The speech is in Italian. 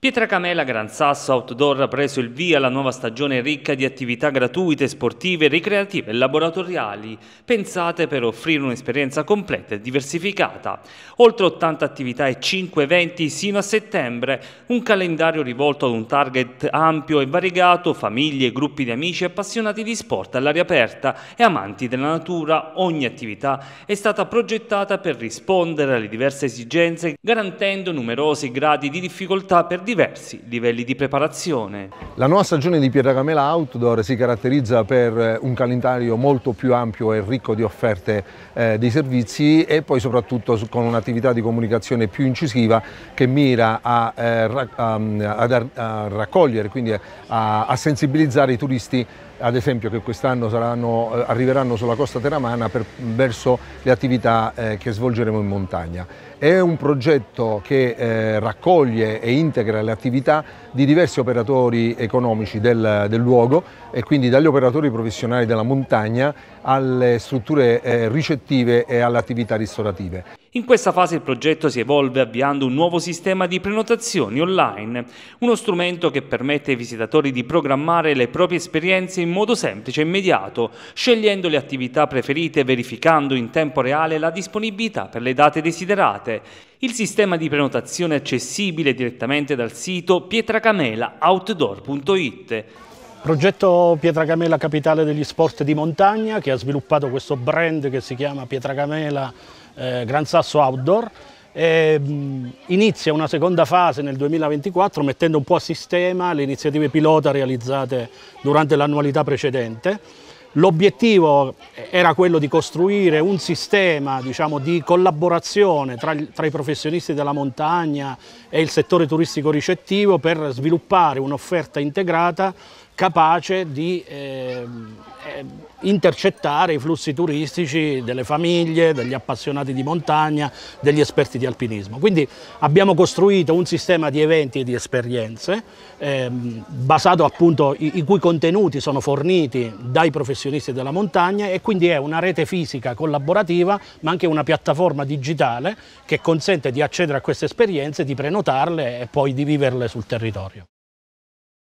Pietra Camela Gran Sasso Outdoor ha preso il via alla nuova stagione ricca di attività gratuite, sportive, ricreative e laboratoriali, pensate per offrire un'esperienza completa e diversificata. Oltre 80 attività e 5 eventi sino a settembre, un calendario rivolto ad un target ampio e variegato, famiglie, gruppi di amici appassionati di sport all'aria aperta e amanti della natura. Ogni attività è stata progettata per rispondere alle diverse esigenze, garantendo numerosi gradi di difficoltà per diversi livelli di preparazione. La nuova stagione di Camela Outdoor si caratterizza per eh, un calendario molto più ampio e ricco di offerte eh, dei servizi e poi soprattutto con un'attività di comunicazione più incisiva che mira a, eh, ra a, a raccogliere, quindi a, a sensibilizzare i turisti ad esempio che quest'anno eh, arriveranno sulla costa teramana per, verso le attività eh, che svolgeremo in montagna. È un progetto che eh, raccoglie e integra svolgere le attività di diversi operatori economici del, del luogo e quindi dagli operatori professionali della montagna alle strutture eh, ricettive e alle attività ristorative. In questa fase il progetto si evolve avviando un nuovo sistema di prenotazioni online, uno strumento che permette ai visitatori di programmare le proprie esperienze in modo semplice e immediato, scegliendo le attività preferite e verificando in tempo reale la disponibilità per le date desiderate. Il sistema di prenotazione è accessibile direttamente dal sito pietracamelaoutdoor.it. Progetto Pietracamela Capitale degli Sport di Montagna che ha sviluppato questo brand che si chiama Pietracamela eh, Gran Sasso Outdoor. E, mh, mm, inizia una seconda fase nel 2024 mettendo un po' a sistema le iniziative pilota realizzate durante l'annualità precedente. L'obiettivo eh, era quello di costruire un sistema diciamo, di collaborazione tra, tra, i professionisti della montagna e il settore turistico ricettivo per sviluppare un'offerta integrata capace di eh, eh, intercettare i flussi turistici delle famiglie, degli appassionati di montagna, degli esperti di alpinismo. Quindi abbiamo costruito un sistema di eventi e di esperienze ehm, basato appunto i, i, cui contenuti sono forniti dai professionisti della montagna e quindi è una rete fisica collaborativa ma anche una piattaforma digitale che consente di accedere a queste esperienze, di prenotarle e poi di viverle sul territorio.